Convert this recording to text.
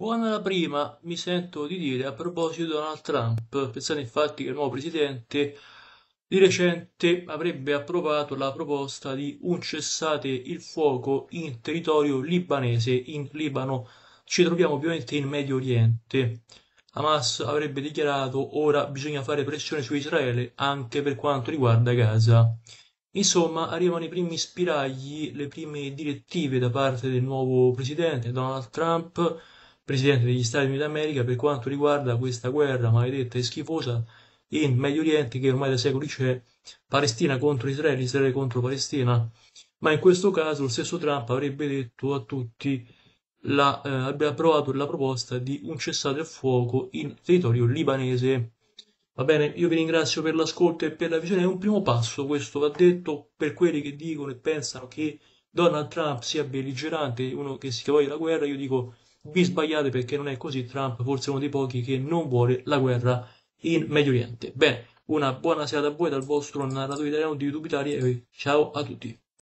Buona la prima, mi sento di dire a proposito di Donald Trump, Pensate infatti che il nuovo presidente di recente avrebbe approvato la proposta di un cessate il fuoco in territorio libanese, in Libano. Ci troviamo ovviamente in Medio Oriente. Hamas avrebbe dichiarato ora bisogna fare pressione su Israele anche per quanto riguarda Gaza. Insomma, arrivano i primi spiragli, le prime direttive da parte del nuovo presidente Donald Trump Presidente degli Stati Uniti d'America, per quanto riguarda questa guerra maledetta e schifosa in Medio Oriente che ormai da secoli c'è, Palestina contro Israele, Israele contro Palestina, ma in questo caso lo stesso Trump avrebbe detto a tutti la, eh, abbia approvato la proposta di un cessato il fuoco in territorio libanese. Va bene, io vi ringrazio per l'ascolto e per la visione, è un primo passo, questo va detto per quelli che dicono e pensano che Donald Trump sia belligerante, uno che si voglia la guerra, io dico vi sbagliate perché non è così, Trump forse è uno dei pochi che non vuole la guerra in Medio Oriente. Bene, una buona serata a voi dal vostro narratore italiano di YouTube Italia e ciao a tutti.